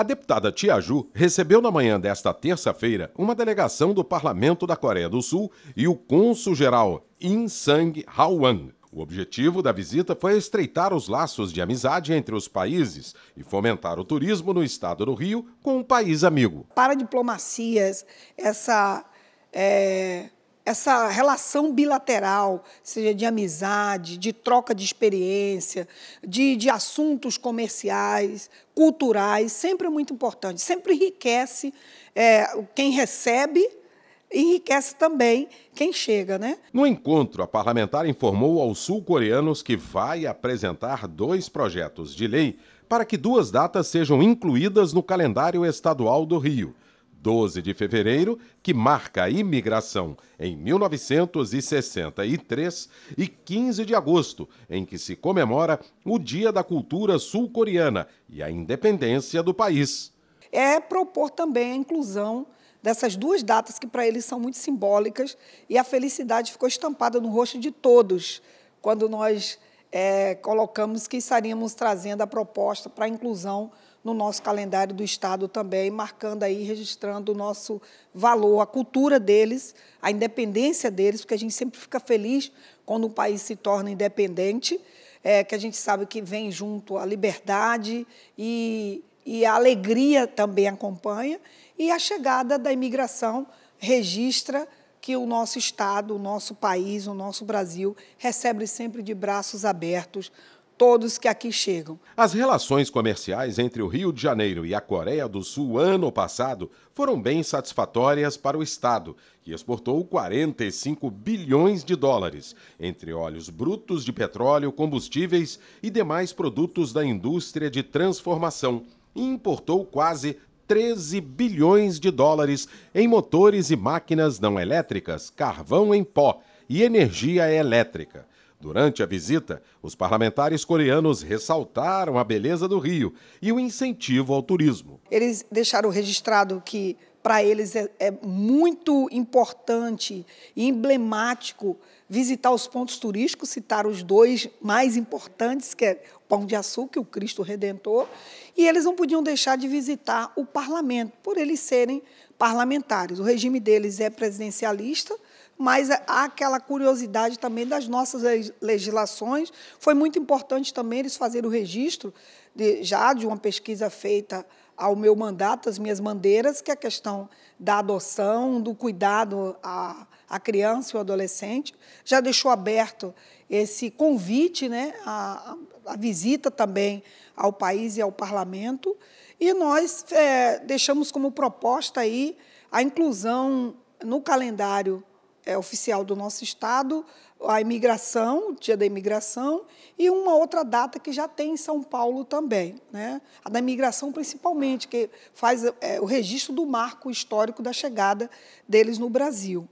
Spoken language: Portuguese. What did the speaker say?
A deputada Ju recebeu na manhã desta terça-feira uma delegação do Parlamento da Coreia do Sul e o cônsul-geral In Sang Hwan. O objetivo da visita foi estreitar os laços de amizade entre os países e fomentar o turismo no estado do Rio com um país amigo. Para diplomacias, essa é essa relação bilateral, seja de amizade, de troca de experiência, de, de assuntos comerciais, culturais, sempre é muito importante, sempre enriquece é, quem recebe enriquece também quem chega, né? No encontro, a parlamentar informou aos sul-coreanos que vai apresentar dois projetos de lei para que duas datas sejam incluídas no calendário estadual do Rio. 12 de fevereiro, que marca a imigração em 1963, e 15 de agosto, em que se comemora o Dia da Cultura Sul-Coreana e a independência do país. É propor também a inclusão dessas duas datas que para eles são muito simbólicas e a felicidade ficou estampada no rosto de todos quando nós é, colocamos que estaríamos trazendo a proposta para a inclusão no nosso calendário do Estado também, marcando aí, registrando o nosso valor, a cultura deles, a independência deles, porque a gente sempre fica feliz quando um país se torna independente, é, que a gente sabe que vem junto a liberdade e, e a alegria também acompanha, e a chegada da imigração registra que o nosso Estado, o nosso país, o nosso Brasil recebe sempre de braços abertos todos que aqui chegam. As relações comerciais entre o Rio de Janeiro e a Coreia do Sul ano passado foram bem satisfatórias para o Estado, que exportou 45 bilhões de dólares, entre óleos brutos de petróleo, combustíveis e demais produtos da indústria de transformação, e importou quase 13 bilhões de dólares em motores e máquinas não elétricas, carvão em pó e energia elétrica. Durante a visita, os parlamentares coreanos ressaltaram a beleza do Rio e o incentivo ao turismo. Eles deixaram registrado que para eles é, é, muito importante e emblemático visitar os pontos turísticos, citar os dois mais importantes, que é o Pão de Açúcar e o Cristo Redentor, e eles não podiam deixar de visitar o parlamento, por eles serem parlamentares. O regime deles é presidencialista, mas é, aquela curiosidade também das nossas legislações. Foi muito importante também eles fazerem o registro, de, já de uma pesquisa feita ao meu mandato, as minhas bandeiras, que é a questão da adoção, do cuidado à, à criança e ao adolescente. Já deixou aberto esse convite, né, a, a visita também ao país e ao parlamento. E nós é, deixamos como proposta aí a inclusão no calendário é, oficial do nosso Estado, a imigração, o dia da imigração, e uma outra data que já tem em São Paulo também, né? a da imigração principalmente, que faz é, o registro do marco histórico da chegada deles no Brasil.